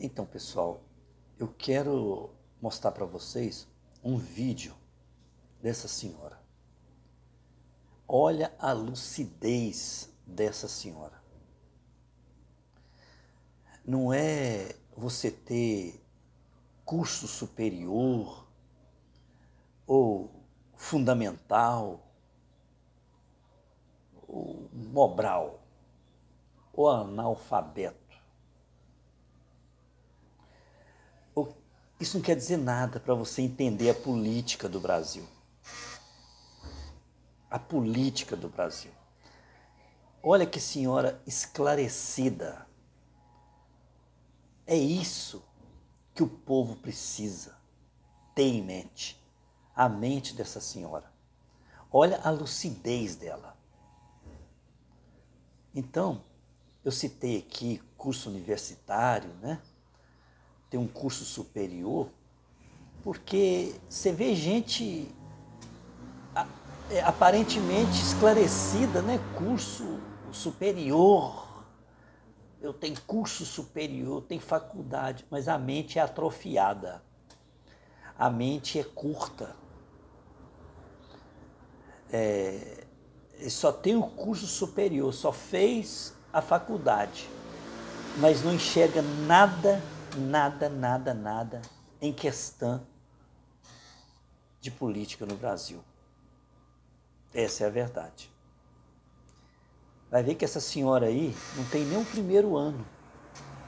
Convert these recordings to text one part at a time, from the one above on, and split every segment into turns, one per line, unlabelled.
Então, pessoal, eu quero mostrar para vocês um vídeo dessa senhora. Olha a lucidez dessa senhora. Não é você ter curso superior ou fundamental ou mobral ou analfabeto Isso não quer dizer nada para você entender a política do Brasil. A política do Brasil. Olha que senhora esclarecida. É isso que o povo precisa ter em mente. A mente dessa senhora. Olha a lucidez dela. Então, eu citei aqui curso universitário, né? ter um curso superior, porque você vê gente é, aparentemente esclarecida, né? Curso superior, eu tenho curso superior, tenho faculdade, mas a mente é atrofiada, a mente é curta. É, só tem o curso superior, só fez a faculdade, mas não enxerga nada nada, nada, nada em questão de política no Brasil. Essa é a verdade. Vai ver que essa senhora aí não tem nem o primeiro ano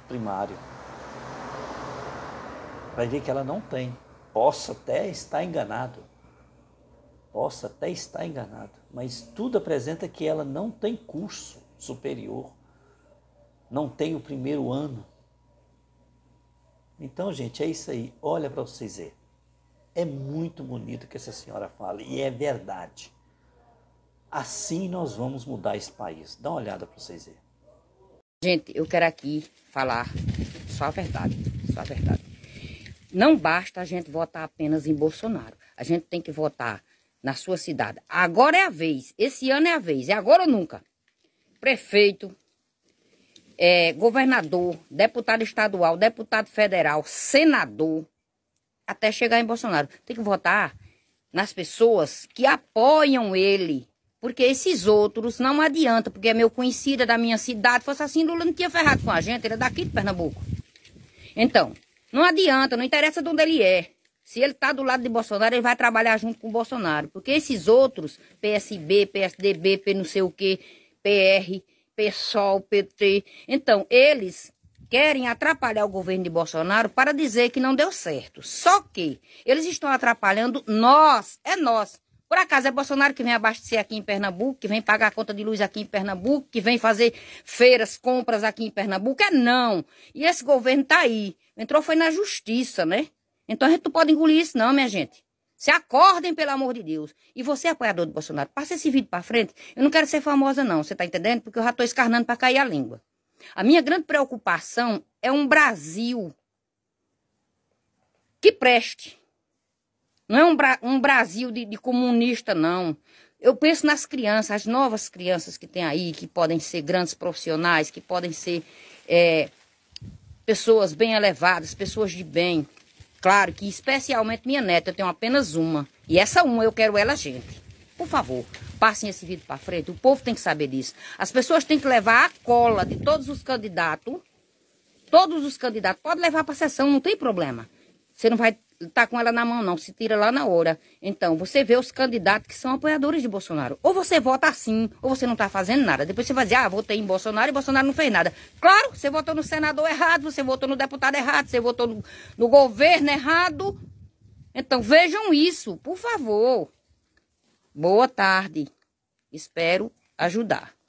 primário. Vai ver que ela não tem. Posso até estar enganado. Posso até estar enganado. Mas tudo apresenta que ela não tem curso superior. Não tem o primeiro ano então, gente, é isso aí. Olha para vocês ver. É muito bonito que essa senhora fala e é verdade. Assim nós vamos mudar esse país. Dá uma olhada para vocês verem. Gente, eu quero aqui falar
só a verdade, só a verdade. Não basta a gente votar apenas em Bolsonaro. A gente tem que votar na sua cidade. Agora é a vez, esse ano é a vez, é agora ou nunca. Prefeito, é, governador, deputado estadual, deputado federal, senador, até chegar em Bolsonaro. Tem que votar nas pessoas que apoiam ele. Porque esses outros não adianta, porque é meu conhecido, é da minha cidade. Fosse assim, Lula não tinha ferrado com a gente, ele é daqui de Pernambuco. Então, não adianta, não interessa de onde ele é. Se ele tá do lado de Bolsonaro, ele vai trabalhar junto com o Bolsonaro. Porque esses outros, PSB, PSDB, P não sei o quê, PR, PSOL, PT. Então, eles querem atrapalhar o governo de Bolsonaro para dizer que não deu certo. Só que eles estão atrapalhando nós, é nós. Por acaso é Bolsonaro que vem abastecer aqui em Pernambuco, que vem pagar a conta de luz aqui em Pernambuco, que vem fazer feiras, compras aqui em Pernambuco? É não. E esse governo tá aí. Entrou foi na justiça, né? Então a gente não pode engolir isso não, minha gente. Se acordem, pelo amor de Deus. E você, apoiador do Bolsonaro, passa esse vídeo para frente. Eu não quero ser famosa, não, você está entendendo? Porque eu já estou escarnando para cair a língua. A minha grande preocupação é um Brasil que preste. Não é um, Bra um Brasil de, de, comunista, não. Eu penso nas crianças, as novas crianças que tem aí, que podem ser grandes profissionais, que podem ser é, pessoas bem elevadas, pessoas de bem. Claro que especialmente minha neta, eu tenho apenas uma. E essa uma eu quero ela, gente. Por favor, passem esse vídeo para frente. O povo tem que saber disso. As pessoas têm que levar a cola de todos os candidatos. Todos os candidatos. Pode levar para a sessão, não tem problema. Você não vai tá com ela na mão, não. Se tira lá na hora. Então, você vê os candidatos que são apoiadores de Bolsonaro. Ou você vota assim, ou você não tá fazendo nada. Depois você vai dizer, ah, votei em Bolsonaro e Bolsonaro não fez nada. Claro, você votou no senador errado, você votou no deputado errado, você votou no, no governo errado. Então, vejam isso, por favor. Boa tarde. Espero ajudar.